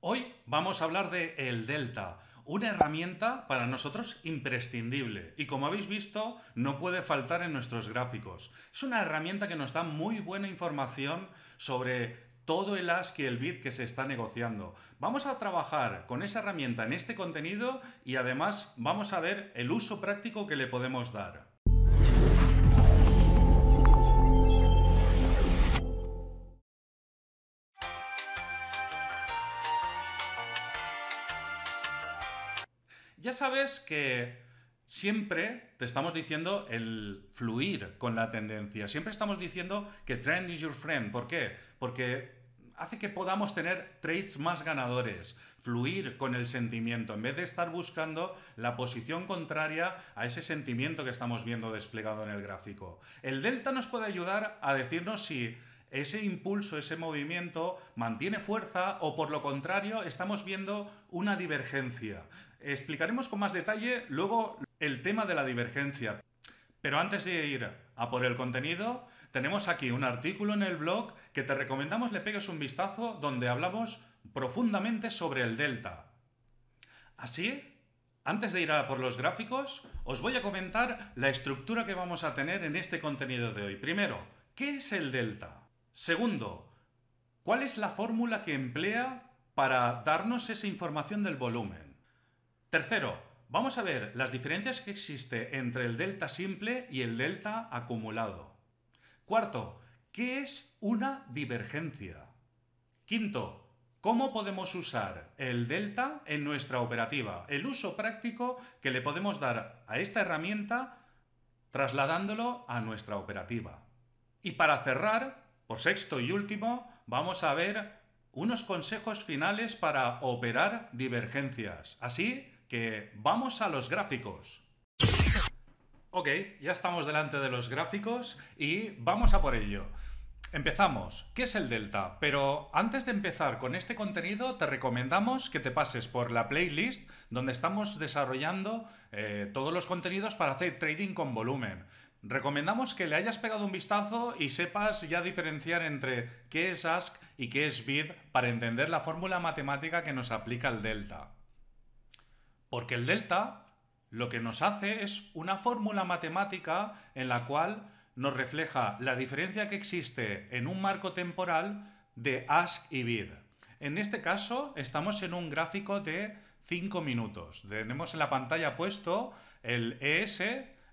Hoy vamos a hablar de el delta, una herramienta para nosotros imprescindible y como habéis visto no puede faltar en nuestros gráficos. Es una herramienta que nos da muy buena información sobre todo el ask y el bid que se está negociando. Vamos a trabajar con esa herramienta en este contenido y además vamos a ver el uso práctico que le podemos dar. ya sabes que siempre te estamos diciendo el fluir con la tendencia. Siempre estamos diciendo que trend is your friend. ¿Por qué? Porque hace que podamos tener trades más ganadores, fluir con el sentimiento, en vez de estar buscando la posición contraria a ese sentimiento que estamos viendo desplegado en el gráfico. El delta nos puede ayudar a decirnos si ese impulso, ese movimiento mantiene fuerza o por lo contrario estamos viendo una divergencia. Explicaremos con más detalle luego el tema de la divergencia. Pero antes de ir a por el contenido, tenemos aquí un artículo en el blog que te recomendamos le pegues un vistazo donde hablamos profundamente sobre el delta. Así, antes de ir a por los gráficos, os voy a comentar la estructura que vamos a tener en este contenido de hoy. Primero, ¿qué es el delta? Segundo, ¿cuál es la fórmula que emplea para darnos esa información del volumen? Tercero, vamos a ver las diferencias que existe entre el delta simple y el delta acumulado. Cuarto, ¿qué es una divergencia? Quinto, ¿cómo podemos usar el delta en nuestra operativa? El uso práctico que le podemos dar a esta herramienta trasladándolo a nuestra operativa. Y para cerrar, por sexto y último, vamos a ver unos consejos finales para operar divergencias. Así que vamos a los gráficos. Ok, ya estamos delante de los gráficos y vamos a por ello. Empezamos. ¿Qué es el Delta? Pero antes de empezar con este contenido, te recomendamos que te pases por la playlist donde estamos desarrollando eh, todos los contenidos para hacer trading con volumen. Recomendamos que le hayas pegado un vistazo y sepas ya diferenciar entre qué es ask y qué es bid para entender la fórmula matemática que nos aplica el delta. Porque el delta lo que nos hace es una fórmula matemática en la cual nos refleja la diferencia que existe en un marco temporal de ask y bid. En este caso estamos en un gráfico de 5 minutos. Tenemos en la pantalla puesto el ES,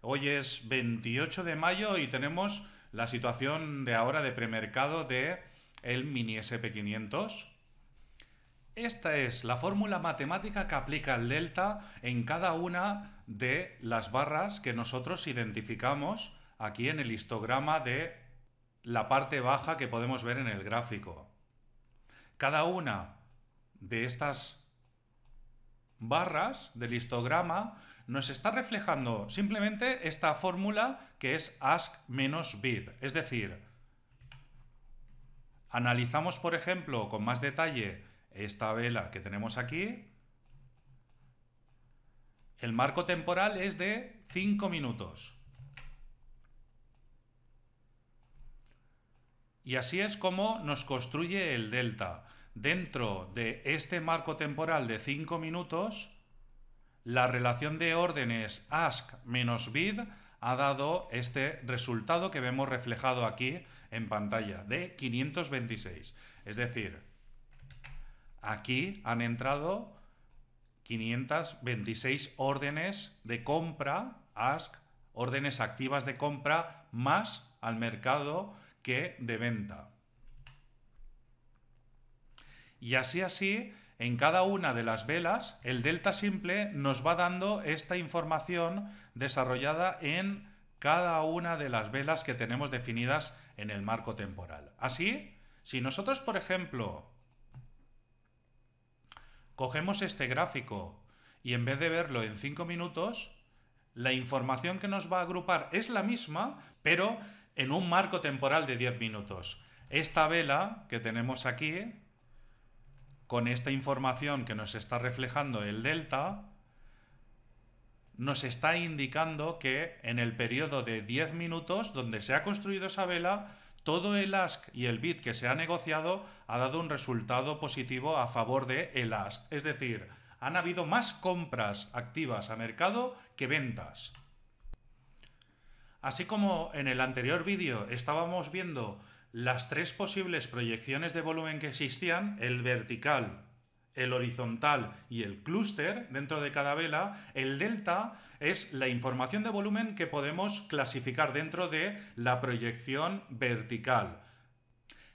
hoy es 28 de mayo y tenemos la situación de ahora de premercado de el mini SP500 esta es la fórmula matemática que aplica el delta en cada una de las barras que nosotros identificamos aquí en el histograma de la parte baja que podemos ver en el gráfico. Cada una de estas barras del histograma nos está reflejando simplemente esta fórmula que es ask menos bid. Es decir, analizamos, por ejemplo, con más detalle esta vela que tenemos aquí, el marco temporal es de 5 minutos. Y así es como nos construye el delta. Dentro de este marco temporal de 5 minutos, la relación de órdenes ask menos bid ha dado este resultado que vemos reflejado aquí en pantalla de 526. Es decir, Aquí han entrado 526 órdenes de compra, ask, órdenes activas de compra más al mercado que de venta. Y así así, en cada una de las velas, el delta simple nos va dando esta información desarrollada en cada una de las velas que tenemos definidas en el marco temporal. Así, si nosotros, por ejemplo, Cogemos este gráfico y en vez de verlo en 5 minutos, la información que nos va a agrupar es la misma, pero en un marco temporal de 10 minutos. Esta vela que tenemos aquí, con esta información que nos está reflejando el delta, nos está indicando que en el periodo de 10 minutos donde se ha construido esa vela, todo el ask y el bid que se ha negociado ha dado un resultado positivo a favor de el ask. Es decir, han habido más compras activas a mercado que ventas. Así como en el anterior vídeo estábamos viendo las tres posibles proyecciones de volumen que existían, el vertical, el horizontal y el clúster dentro de cada vela, el delta es la información de volumen que podemos clasificar dentro de la proyección vertical.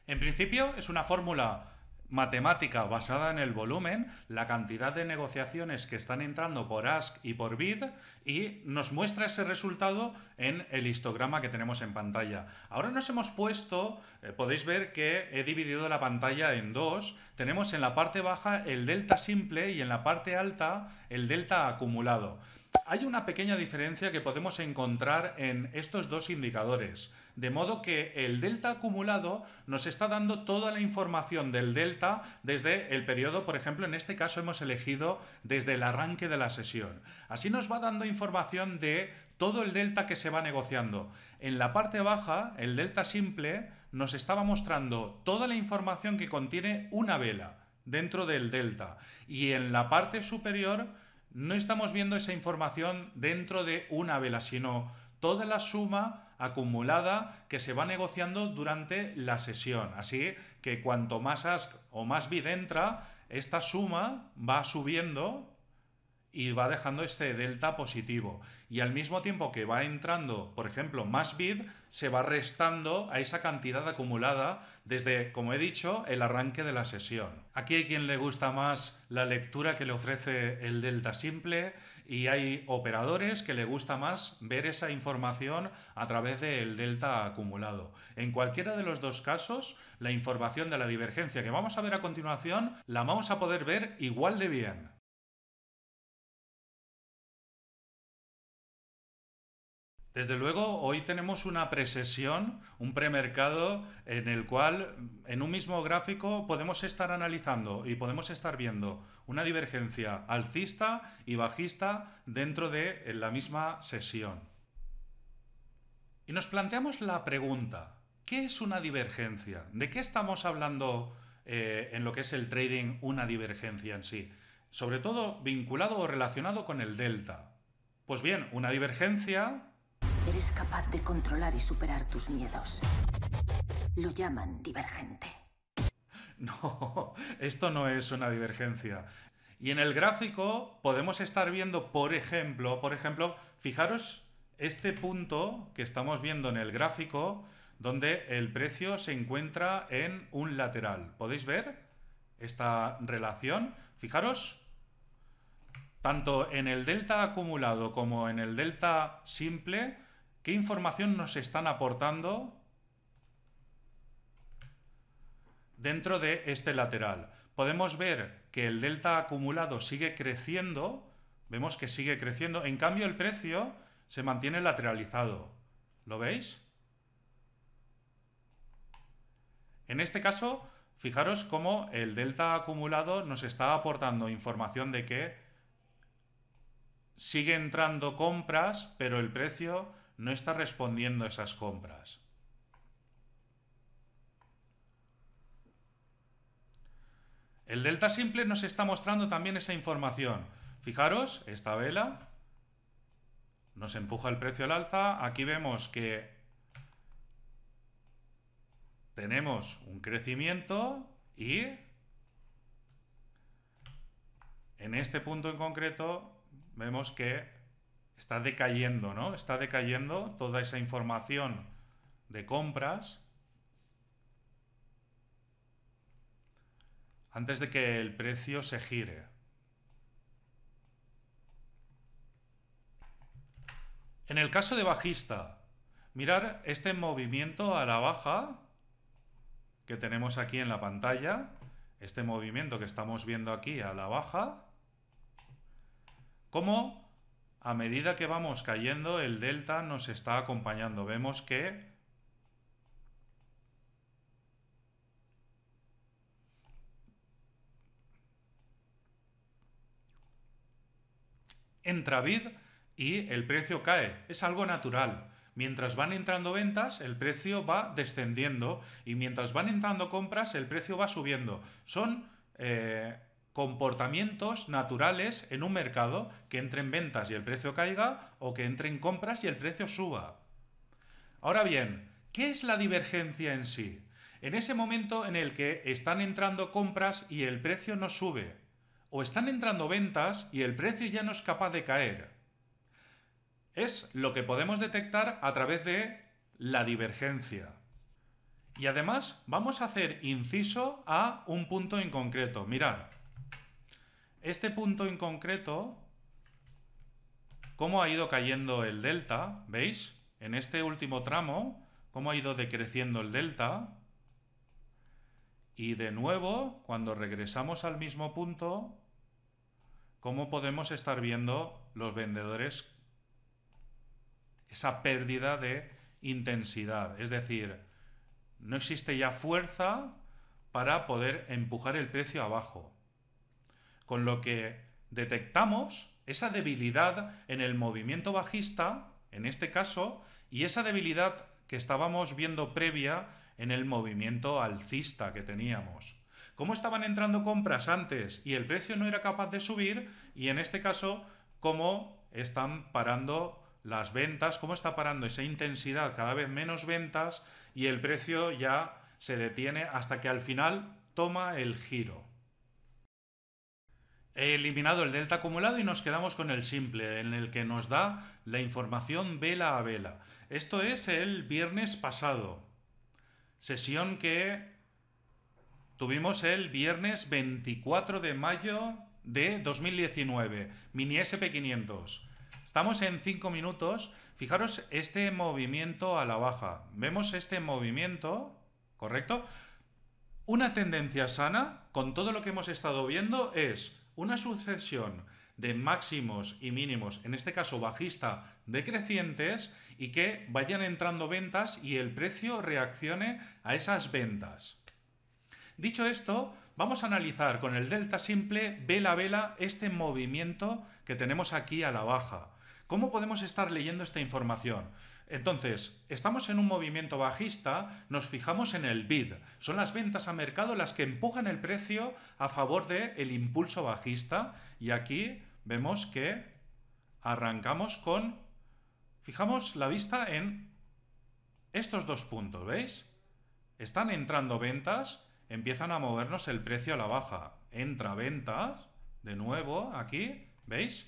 En principio es una fórmula matemática basada en el volumen, la cantidad de negociaciones que están entrando por ask y por bid y nos muestra ese resultado en el histograma que tenemos en pantalla. Ahora nos hemos puesto, eh, podéis ver que he dividido la pantalla en dos, tenemos en la parte baja el delta simple y en la parte alta el delta acumulado. Hay una pequeña diferencia que podemos encontrar en estos dos indicadores. De modo que el delta acumulado nos está dando toda la información del delta desde el periodo, por ejemplo, en este caso hemos elegido desde el arranque de la sesión. Así nos va dando información de todo el delta que se va negociando. En la parte baja, el delta simple nos estaba mostrando toda la información que contiene una vela dentro del delta. Y en la parte superior no estamos viendo esa información dentro de una vela, sino toda la suma acumulada que se va negociando durante la sesión. Así que cuanto más ask o más bid entra, esta suma va subiendo y va dejando este delta positivo. Y al mismo tiempo que va entrando, por ejemplo, más bid, se va restando a esa cantidad acumulada desde, como he dicho, el arranque de la sesión. Aquí hay quien le gusta más la lectura que le ofrece el delta simple, y hay operadores que le gusta más ver esa información a través del delta acumulado. En cualquiera de los dos casos, la información de la divergencia que vamos a ver a continuación la vamos a poder ver igual de bien. Desde luego, hoy tenemos una presesión, un premercado en el cual en un mismo gráfico podemos estar analizando y podemos estar viendo una divergencia alcista y bajista dentro de la misma sesión. Y nos planteamos la pregunta, ¿qué es una divergencia? ¿De qué estamos hablando eh, en lo que es el trading una divergencia en sí? Sobre todo vinculado o relacionado con el delta. Pues bien, una divergencia Eres capaz de controlar y superar tus miedos. Lo llaman divergente. No, esto no es una divergencia. Y en el gráfico podemos estar viendo, por ejemplo, por ejemplo, fijaros este punto que estamos viendo en el gráfico donde el precio se encuentra en un lateral. ¿Podéis ver esta relación? Fijaros, tanto en el delta acumulado como en el delta simple ¿Qué información nos están aportando dentro de este lateral? Podemos ver que el delta acumulado sigue creciendo, vemos que sigue creciendo, en cambio el precio se mantiene lateralizado. ¿Lo veis? En este caso, fijaros cómo el delta acumulado nos está aportando información de que sigue entrando compras, pero el precio no está respondiendo a esas compras. El delta simple nos está mostrando también esa información. Fijaros, esta vela nos empuja el precio al alza. Aquí vemos que tenemos un crecimiento y en este punto en concreto vemos que está decayendo, ¿no? Está decayendo toda esa información de compras. Antes de que el precio se gire. En el caso de bajista, mirar este movimiento a la baja que tenemos aquí en la pantalla, este movimiento que estamos viendo aquí a la baja, ¿cómo...? a medida que vamos cayendo, el delta nos está acompañando. Vemos que entra bid y el precio cae. Es algo natural. Mientras van entrando ventas, el precio va descendiendo y mientras van entrando compras, el precio va subiendo. Son eh, comportamientos naturales en un mercado que entre en ventas y el precio caiga o que entre en compras y el precio suba. Ahora bien, ¿qué es la divergencia en sí? En ese momento en el que están entrando compras y el precio no sube, o están entrando ventas y el precio ya no es capaz de caer. Es lo que podemos detectar a través de la divergencia. Y además vamos a hacer inciso a un punto en concreto. Mirad, este punto en concreto, cómo ha ido cayendo el delta, ¿veis? En este último tramo, cómo ha ido decreciendo el delta. Y de nuevo, cuando regresamos al mismo punto, cómo podemos estar viendo los vendedores esa pérdida de intensidad. Es decir, no existe ya fuerza para poder empujar el precio abajo con lo que detectamos esa debilidad en el movimiento bajista, en este caso, y esa debilidad que estábamos viendo previa en el movimiento alcista que teníamos. Cómo estaban entrando compras antes y el precio no era capaz de subir, y en este caso, cómo están parando las ventas, cómo está parando esa intensidad, cada vez menos ventas, y el precio ya se detiene hasta que al final toma el giro. He eliminado el delta acumulado y nos quedamos con el simple, en el que nos da la información vela a vela. Esto es el viernes pasado, sesión que tuvimos el viernes 24 de mayo de 2019, mini SP500. Estamos en 5 minutos. Fijaros este movimiento a la baja. Vemos este movimiento, ¿correcto? Una tendencia sana, con todo lo que hemos estado viendo, es una sucesión de máximos y mínimos, en este caso bajista, decrecientes y que vayan entrando ventas y el precio reaccione a esas ventas. Dicho esto, vamos a analizar con el delta simple vela a vela este movimiento que tenemos aquí a la baja. ¿Cómo podemos estar leyendo esta información? Entonces, estamos en un movimiento bajista, nos fijamos en el bid. Son las ventas a mercado las que empujan el precio a favor del el impulso bajista. Y aquí vemos que arrancamos con... Fijamos la vista en estos dos puntos, ¿veis? Están entrando ventas, empiezan a movernos el precio a la baja. Entra ventas, de nuevo, aquí, ¿veis?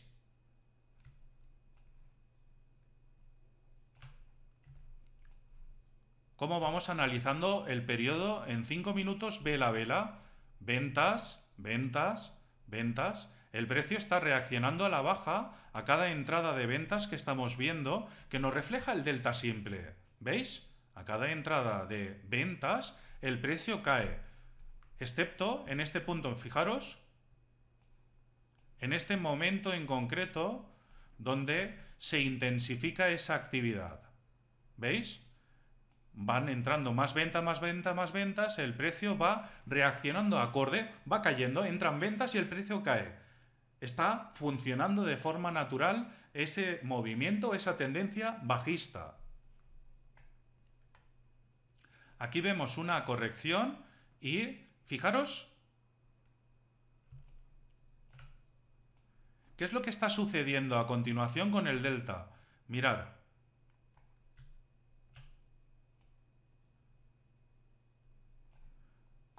cómo vamos analizando el periodo en 5 minutos vela a vela. Ventas, ventas, ventas. El precio está reaccionando a la baja a cada entrada de ventas que estamos viendo, que nos refleja el delta simple. ¿Veis? A cada entrada de ventas, el precio cae. Excepto en este punto, fijaros, en este momento en concreto, donde se intensifica esa actividad. ¿Veis? van entrando más ventas, más ventas, más ventas, el precio va reaccionando acorde, va cayendo, entran ventas y el precio cae. Está funcionando de forma natural ese movimiento, esa tendencia bajista. Aquí vemos una corrección y fijaros qué es lo que está sucediendo a continuación con el delta. Mirad.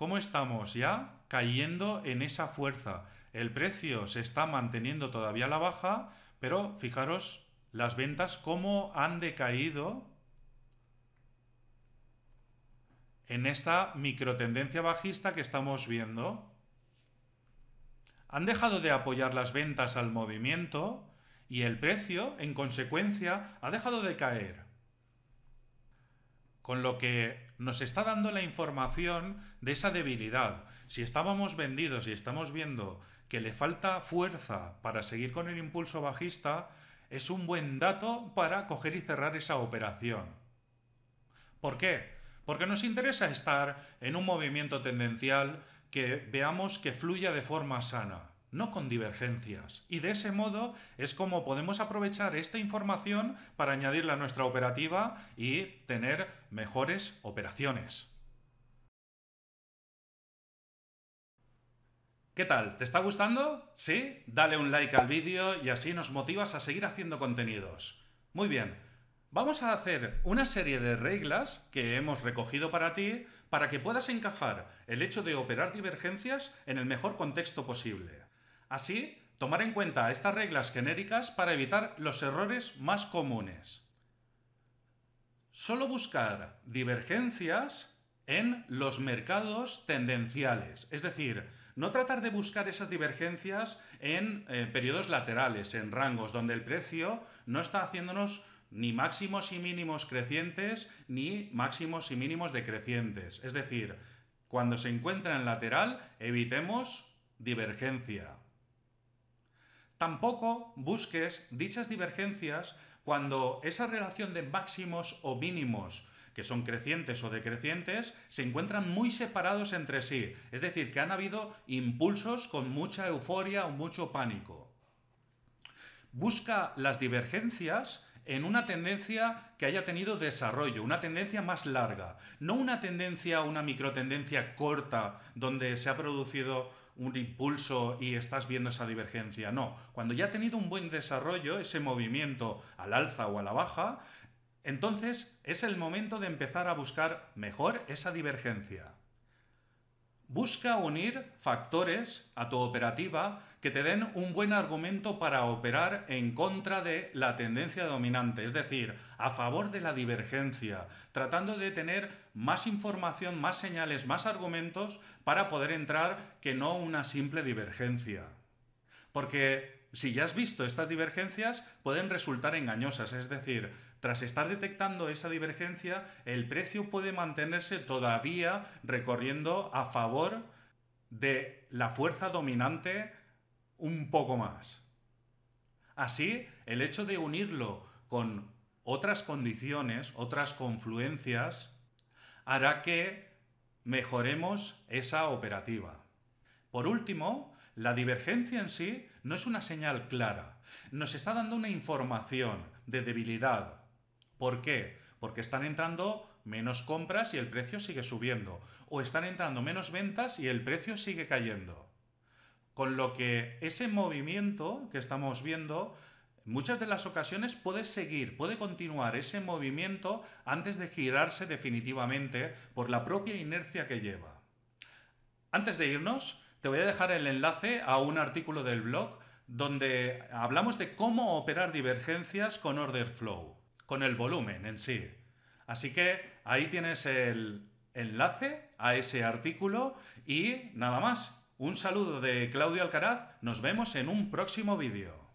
¿Cómo estamos ya? Cayendo en esa fuerza. El precio se está manteniendo todavía a la baja, pero fijaros las ventas cómo han decaído en esta microtendencia bajista que estamos viendo. Han dejado de apoyar las ventas al movimiento y el precio, en consecuencia, ha dejado de caer con lo que nos está dando la información de esa debilidad. Si estábamos vendidos y estamos viendo que le falta fuerza para seguir con el impulso bajista, es un buen dato para coger y cerrar esa operación. ¿Por qué? Porque nos interesa estar en un movimiento tendencial que veamos que fluya de forma sana no con divergencias. Y de ese modo es como podemos aprovechar esta información para añadirla a nuestra operativa y tener mejores operaciones. ¿Qué tal? ¿Te está gustando? ¿Sí? Dale un like al vídeo y así nos motivas a seguir haciendo contenidos. Muy bien, vamos a hacer una serie de reglas que hemos recogido para ti para que puedas encajar el hecho de operar divergencias en el mejor contexto posible. Así, tomar en cuenta estas reglas genéricas para evitar los errores más comunes. Solo buscar divergencias en los mercados tendenciales, es decir, no tratar de buscar esas divergencias en eh, periodos laterales, en rangos donde el precio no está haciéndonos ni máximos y mínimos crecientes ni máximos y mínimos decrecientes. Es decir, cuando se encuentra en lateral, evitemos divergencia. Tampoco busques dichas divergencias cuando esa relación de máximos o mínimos que son crecientes o decrecientes, se encuentran muy separados entre sí. Es decir, que han habido impulsos con mucha euforia o mucho pánico. Busca las divergencias en una tendencia que haya tenido desarrollo, una tendencia más larga, no una tendencia, una microtendencia corta donde se ha producido un impulso y estás viendo esa divergencia. No, cuando ya ha tenido un buen desarrollo, ese movimiento al alza o a la baja, entonces es el momento de empezar a buscar mejor esa divergencia. Busca unir factores a tu operativa que te den un buen argumento para operar en contra de la tendencia dominante, es decir, a favor de la divergencia, tratando de tener más información, más señales, más argumentos para poder entrar que no una simple divergencia. Porque si ya has visto estas divergencias, pueden resultar engañosas, es decir, tras estar detectando esa divergencia, el precio puede mantenerse todavía recorriendo a favor de la fuerza dominante un poco más. Así, el hecho de unirlo con otras condiciones, otras confluencias, hará que mejoremos esa operativa. Por último, la divergencia en sí no es una señal clara. Nos está dando una información de debilidad. ¿Por qué? Porque están entrando menos compras y el precio sigue subiendo. O están entrando menos ventas y el precio sigue cayendo. Con lo que ese movimiento que estamos viendo, muchas de las ocasiones puede seguir, puede continuar ese movimiento antes de girarse definitivamente por la propia inercia que lleva. Antes de irnos, te voy a dejar el enlace a un artículo del blog donde hablamos de cómo operar divergencias con order flow, con el volumen en sí. Así que ahí tienes el enlace a ese artículo y nada más, un saludo de Claudio Alcaraz, nos vemos en un próximo vídeo.